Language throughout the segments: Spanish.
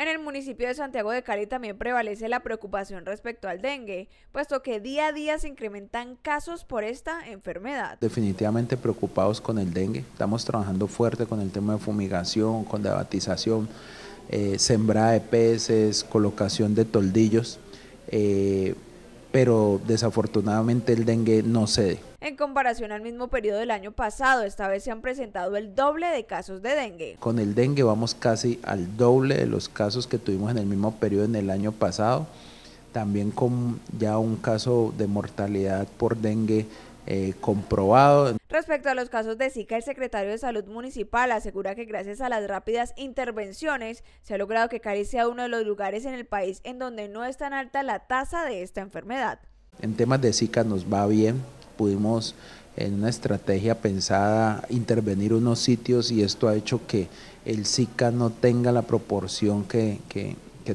En el municipio de Santiago de Cali también prevalece la preocupación respecto al dengue, puesto que día a día se incrementan casos por esta enfermedad. Definitivamente preocupados con el dengue, estamos trabajando fuerte con el tema de fumigación, con la batización, eh, sembrada de peces, colocación de toldillos, eh, pero desafortunadamente el dengue no cede en comparación al mismo periodo del año pasado. Esta vez se han presentado el doble de casos de dengue. Con el dengue vamos casi al doble de los casos que tuvimos en el mismo periodo en el año pasado. También con ya un caso de mortalidad por dengue eh, comprobado. Respecto a los casos de Zika, el secretario de Salud Municipal asegura que gracias a las rápidas intervenciones se ha logrado que Cali sea uno de los lugares en el país en donde no es tan alta la tasa de esta enfermedad. En temas de Zika nos va bien, pudimos en una estrategia pensada intervenir unos sitios y esto ha hecho que el SICA no tenga la proporción que,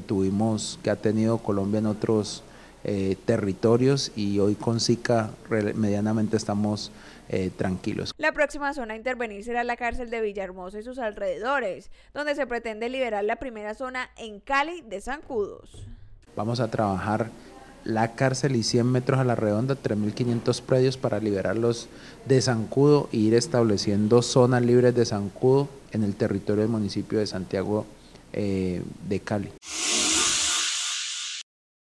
tuvimos, que ha tenido Colombia en otros eh, territorios y hoy con SICA medianamente estamos eh, tranquilos. La próxima zona a intervenir será la cárcel de Villahermosa y sus alrededores, donde se pretende liberar la primera zona en Cali de Zancudos. Vamos a trabajar la cárcel y 100 metros a la redonda, 3.500 predios para liberarlos de zancudo e ir estableciendo zonas libres de zancudo en el territorio del municipio de Santiago eh, de Cali.